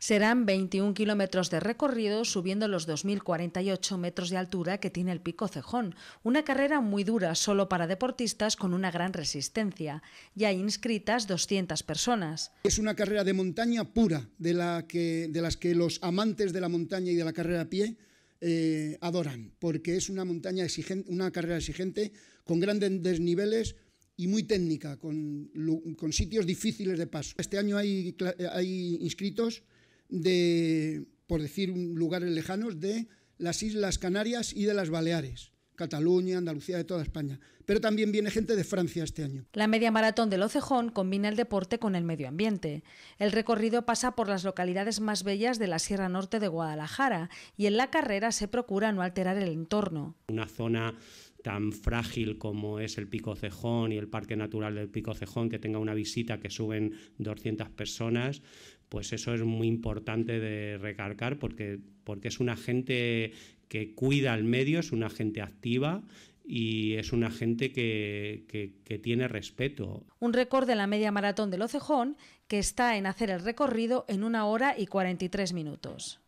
Serán 21 kilómetros de recorrido subiendo los 2.048 metros de altura que tiene el pico Cejón, una carrera muy dura solo para deportistas con una gran resistencia. Ya hay inscritas 200 personas. Es una carrera de montaña pura, de, la que, las que los amantes de la montaña y de la carrera a pie eh, adoran, porque es una, montaña exigente, una carrera exigente con grandes desniveles y muy técnica, con, sitios difíciles de paso. Este año hay eh, inscritos de, por decir lugares lejanos, de las Islas Canarias y de las Baleares. Cataluña, Andalucía, de toda España. Pero también viene gente de Francia este año. La media maratón del Ocejón combina el deporte con el medio ambiente. El recorrido pasa por las localidades más bellas de la Sierra Norte de Guadalajara y en la carrera se procura no alterar el entorno. Una zona tan frágil como es el Pico Cejón y el Parque Natural del Pico Cejón, que tenga una visita que suben 200 personas, pues eso es muy importante de recalcar porque, porque es una gente que cuida el medio, es una gente activa y es una gente que, que, tiene respeto. Un récord de la media maratón del Ocejón que está en hacer el recorrido en una hora y 43 minutos.